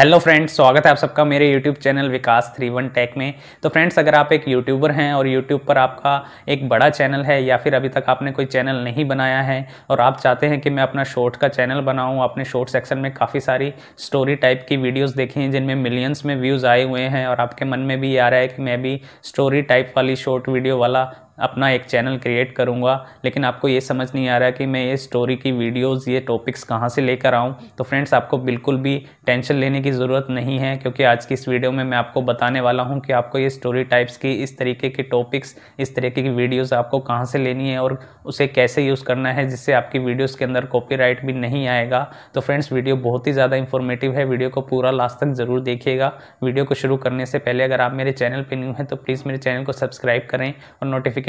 hello friends स्वागत है आप सबका मेरे YouTube channel Vikas three one tech में तो फ्रेंड्स अगर आप एक यूट्यूबर हैं और यूट्यूब पर आपका एक बड़ा चैनल है या फिर अभी तक आपने कोई चैनल नहीं बनाया है और आप चाहते हैं कि मैं अपना शॉर्ट का चैनल बनाऊं अपने शॉर्ट सेक्शन में काफ़ी सारी स्टोरी टाइप की वीडियोज़ देखी हैं जिनमें मिलियंस में व्यूज़ आए हुए हैं और आपके मन में भी आ रहा है कि मैं भी स्टोरी टाइप वाली शॉर्ट वीडियो वाला अपना एक चैनल क्रिएट करूँगा लेकिन आपको ये समझ नहीं आ रहा कि मैं ये स्टोरी की वीडियोस ये टॉपिक्स कहाँ से लेकर आऊँ तो फ्रेंड्स आपको बिल्कुल भी टेंशन लेने की ज़रूरत नहीं है क्योंकि आज की इस वीडियो में मैं आपको बताने वाला हूँ कि आपको ये स्टोरी टाइप्स की इस तरीके की टॉपिक्स इस तरीके की वीडियोज़ आपको कहाँ से लेनी है और उसे कैसे यूज़ करना है जिससे आपकी वीडियोज़ के अंदर कॉपी भी नहीं आएगा तो फ्रेंड्स वीडियो बहुत ही ज़्यादा इन्फॉर्मेटिव है वीडियो को पूरा लास्ट तक ज़रूर देखिएगा वीडियो को शुरू करने से पहले अगर आप मेरे चैनल पर न्यू हैं तो प्लीज़ मेरे चैनल को सब्सक्राइब करें और नोटिफिकेशन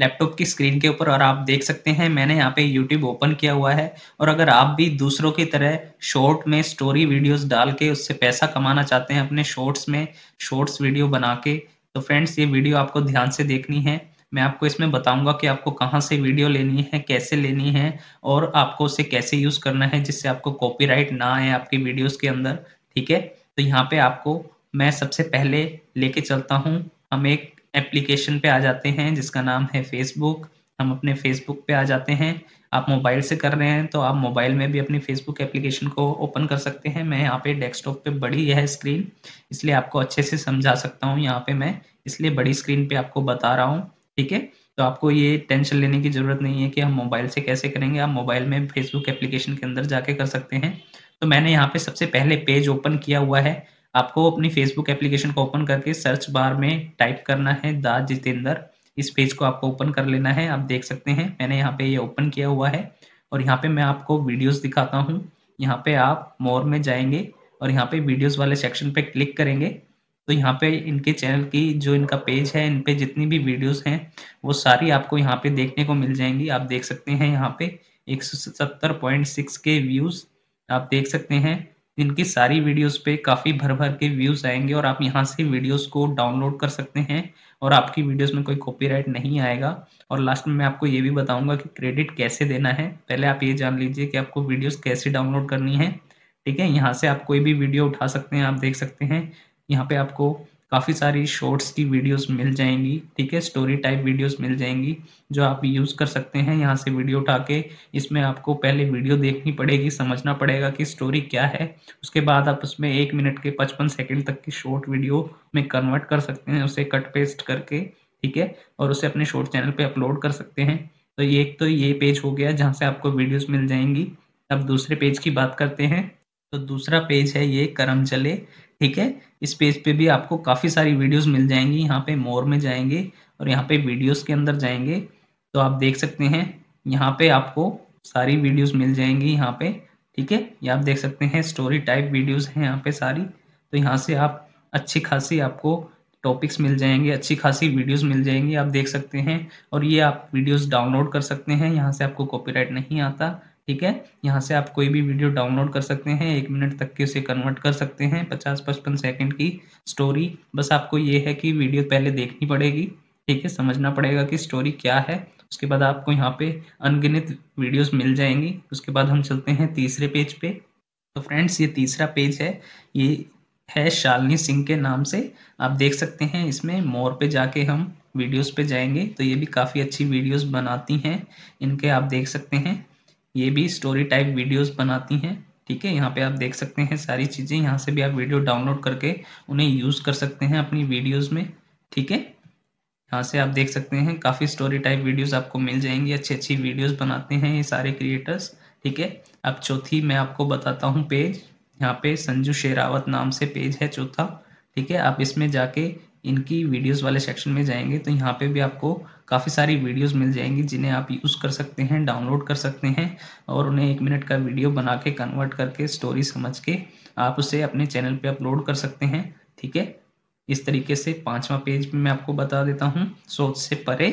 लैपटॉप की स्क्रीन के ऊपर और आप देख सकते हैं मैंने यहाँ पे यूट्यूब ओपन किया हुआ है और अगर आप भी दूसरों की तरह शॉर्ट में स्टोरी वीडियोस डाल के उससे पैसा कमाना चाहते हैं अपने शॉर्ट्स में शॉर्ट्स वीडियो बना के तो फ्रेंड्स ये वीडियो आपको ध्यान से देखनी है मैं आपको इसमें बताऊंगा कि आपको कहाँ से वीडियो लेनी है कैसे लेनी है और आपको उसे कैसे यूज़ करना है जिससे आपको कॉपी ना आए आपकी वीडियोज के अंदर ठीक है तो यहाँ पे आपको मैं सबसे पहले लेके चलता हूँ हम एक एप्लीकेशन पे आ जाते हैं जिसका नाम है फेसबुक हम अपने फेसबुक पे आ जाते हैं आप मोबाइल से कर रहे हैं तो आप मोबाइल में भी अपनी फेसबुक एप्लीकेशन को ओपन कर सकते हैं मैं यहाँ पे डेस्कटॉप पे बड़ी यह स्क्रीन इसलिए आपको अच्छे से समझा सकता हूँ यहाँ पे मैं इसलिए बड़ी स्क्रीन पे आपको बता रहा हूँ ठीक है तो आपको ये टेंशन लेने की ज़रूरत नहीं है कि हम मोबाइल से कैसे करेंगे आप मोबाइल में फेसबुक एप्लीकेशन के अंदर जाके कर सकते हैं तो मैंने यहाँ पे सबसे पहले पेज ओपन किया हुआ है आपको अपनी फेसबुक एप्लीकेशन को ओपन करके सर्च बार में टाइप करना है दा जितेंद्र इस पेज को आपको ओपन कर लेना है आप देख सकते हैं मैंने यहाँ पे ये यह ओपन किया हुआ है और यहाँ पे मैं आपको वीडियोस दिखाता हूँ यहाँ पे आप मोर में जाएंगे और यहाँ पे वीडियोस वाले सेक्शन पे क्लिक करेंगे तो यहाँ पे इनके चैनल की जो इनका पेज है इन पे जितनी भी वीडियोस हैं वो सारी आपको यहाँ पे देखने को मिल जाएंगी आप देख सकते हैं यहाँ पे एक के व्यूज़ आप देख सकते हैं इनकी सारी वीडियोस पे काफ़ी भर भर के व्यूज़ आएंगे और आप यहाँ से वीडियोस को डाउनलोड कर सकते हैं और आपकी वीडियोस में कोई कॉपीराइट नहीं आएगा और लास्ट में मैं आपको ये भी बताऊंगा कि क्रेडिट कैसे देना है पहले आप ये जान लीजिए कि आपको वीडियोस कैसे डाउनलोड करनी है ठीक है यहाँ से आप कोई भी वीडियो उठा सकते हैं आप देख सकते हैं यहाँ पे आपको काफ़ी सारी शॉर्ट्स की वीडियोस मिल जाएंगी ठीक है स्टोरी टाइप वीडियोस मिल जाएंगी जो आप यूज़ कर सकते हैं यहाँ से वीडियो उठा के इसमें आपको पहले वीडियो देखनी पड़ेगी समझना पड़ेगा कि स्टोरी क्या है उसके बाद आप उसमें एक मिनट के पचपन सेकेंड तक की शॉर्ट वीडियो में कन्वर्ट कर सकते हैं उसे कट पेस्ट करके ठीक है और उसे अपने शॉर्ट चैनल पर अपलोड कर सकते हैं तो ये एक तो ये पेज हो गया जहाँ से आपको वीडियोस मिल जाएंगी अब दूसरे पेज की बात करते हैं तो दूसरा पेज है ये करम चले ठीक है इस पेज पे भी आपको काफ़ी सारी वीडियोस मिल जाएंगी यहाँ पे मोर में जाएंगे और यहाँ पे वीडियोस के अंदर जाएंगे तो आप देख सकते हैं यहाँ पे आपको सारी वीडियोस मिल जाएंगी यहाँ पे ठीक है ये आप देख सकते हैं स्टोरी टाइप वीडियोस हैं यहाँ पे सारी तो यहाँ से आप अच्छी खासी आपको टॉपिक्स मिल जाएंगे अच्छी खासी वीडियोज मिल जाएंगी आप देख सकते हैं और ये आप वीडियोज डाउनलोड कर सकते हैं यहाँ से आपको कॉपी नहीं आता ठीक है यहाँ से आप कोई भी वीडियो डाउनलोड कर सकते हैं एक मिनट तक के उसे कन्वर्ट कर सकते हैं पचास पचपन सेकेंड की स्टोरी बस आपको ये है कि वीडियो पहले देखनी पड़ेगी ठीक है समझना पड़ेगा कि स्टोरी क्या है उसके बाद आपको यहाँ पे अनगिनत वीडियोस मिल जाएंगी उसके बाद हम चलते हैं तीसरे पेज पे तो फ्रेंड्स ये तीसरा पेज है ये है शालिनी सिंह के नाम से आप देख सकते हैं इसमें मोर पे जाके हम वीडियोस पे जाएंगे तो ये भी काफ़ी अच्छी वीडियोस बनाती हैं इनके आप देख सकते हैं ये भी स्टोरी टाइप वीडियोस बनाती हैं ठीक है यहाँ पे आप देख सकते हैं सारी चीज़ें यहाँ से भी आप वीडियो डाउनलोड करके उन्हें यूज़ कर सकते हैं अपनी वीडियोस में ठीक है यहाँ से आप देख सकते हैं काफ़ी स्टोरी टाइप वीडियोस आपको मिल जाएंगी अच्छी अच्छी वीडियोस बनाते हैं ये सारे क्रिएटर्स ठीक है अब चौथी मैं आपको बताता हूँ पेज यहाँ पे संजू शेरावत नाम से पेज है चौथा ठीक है आप इसमें जाके इनकी वीडियोस वाले सेक्शन में जाएंगे तो यहाँ पे भी आपको काफ़ी सारी वीडियोस मिल जाएंगी जिन्हें आप यूज़ कर सकते हैं डाउनलोड कर सकते हैं और उन्हें एक मिनट का वीडियो बना के कन्वर्ट करके स्टोरी समझ के आप उसे अपने चैनल पे अपलोड कर सकते हैं ठीक है इस तरीके से पाँचवा पेज मैं आपको बता देता हूँ सोच से परे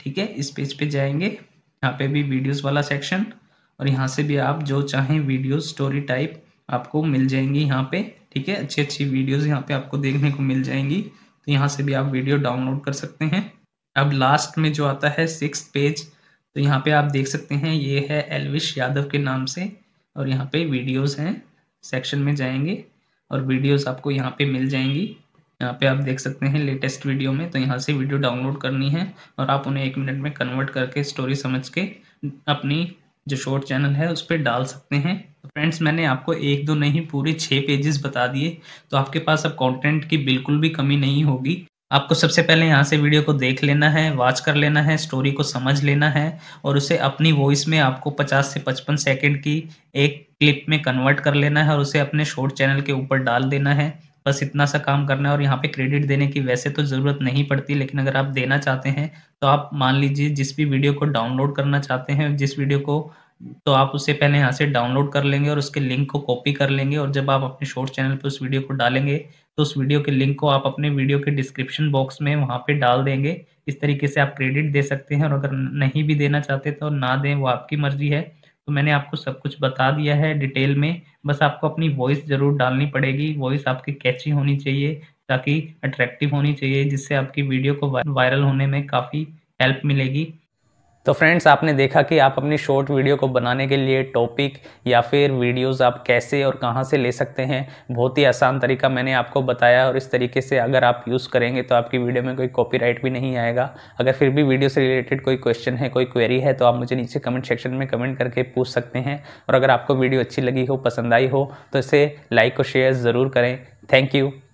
ठीक है इस पेज पे जाएंगे यहाँ पे भी वीडियोज वाला सेक्शन और यहाँ से भी आप जो चाहें वीडियो स्टोरी टाइप आपको मिल जाएंगी यहाँ पे ठीक है अच्छी अच्छी वीडियोज यहाँ पे आपको देखने को मिल जाएंगी तो यहाँ से भी आप वीडियो डाउनलोड कर सकते हैं अब लास्ट में जो आता है सिक्स पेज तो यहाँ पे आप देख सकते हैं ये है एलविश यादव के नाम से और यहाँ पे वीडियोस हैं सेक्शन में जाएंगे और वीडियोस आपको यहाँ पे मिल जाएंगी यहाँ पे आप देख सकते हैं लेटेस्ट वीडियो में तो यहाँ से वीडियो डाउनलोड करनी है और आप उन्हें एक मिनट में कन्वर्ट करके स्टोरी समझ के अपनी जो शॉर्ट चैनल है उस पर डाल सकते हैं फ्रेंड्स तो मैंने आपको एक दो नहीं पूरे छः पेजेस बता दिए तो आपके पास अब कंटेंट की बिल्कुल भी कमी नहीं होगी आपको सबसे पहले यहाँ से वीडियो को देख लेना है वॉच कर लेना है स्टोरी को समझ लेना है और उसे अपनी वॉइस में आपको 50 से 55 सेकंड की एक क्लिप में कन्वर्ट कर लेना है और उसे अपने शॉर्ट चैनल के ऊपर डाल देना है बस इतना सा काम करना है और यहाँ पे क्रेडिट देने की वैसे तो ज़रूरत नहीं पड़ती लेकिन अगर आप देना चाहते हैं तो आप मान लीजिए जिस भी वीडियो को डाउनलोड करना चाहते हैं जिस वीडियो को तो आप उसे पहले यहाँ से डाउनलोड कर लेंगे और उसके लिंक को कॉपी कर लेंगे और जब आप अपने शॉर्ट चैनल पर उस वीडियो को डालेंगे तो उस वीडियो के लिंक को आप अपने वीडियो के डिस्क्रिप्शन बॉक्स में वहाँ पे डाल देंगे इस तरीके से आप क्रेडिट दे सकते हैं और अगर नहीं भी देना चाहते तो ना दें वो आपकी मर्जी है तो मैंने आपको सब कुछ बता दिया है डिटेल में बस आपको अपनी वॉइस जरूर डालनी पड़ेगी वॉइस आपकी कैची होनी चाहिए ताकि अट्रैक्टिव होनी चाहिए जिससे आपकी वीडियो को वायरल होने में काफ़ी हेल्प मिलेगी तो फ्रेंड्स आपने देखा कि आप अपनी शॉर्ट वीडियो को बनाने के लिए टॉपिक या फिर वीडियोस आप कैसे और कहां से ले सकते हैं बहुत ही आसान तरीका मैंने आपको बताया और इस तरीके से अगर आप यूज़ करेंगे तो आपकी वीडियो में कोई कॉपीराइट भी नहीं आएगा अगर फिर भी वीडियो से रिलेटेड कोई क्वेश्चन है कोई क्वेरी है तो आप मुझे नीचे कमेंट सेक्शन में कमेंट करके पूछ सकते हैं और अगर आपको वीडियो अच्छी लगी हो पसंद आई हो तो इसे लाइक और शेयर ज़रूर करें थैंक यू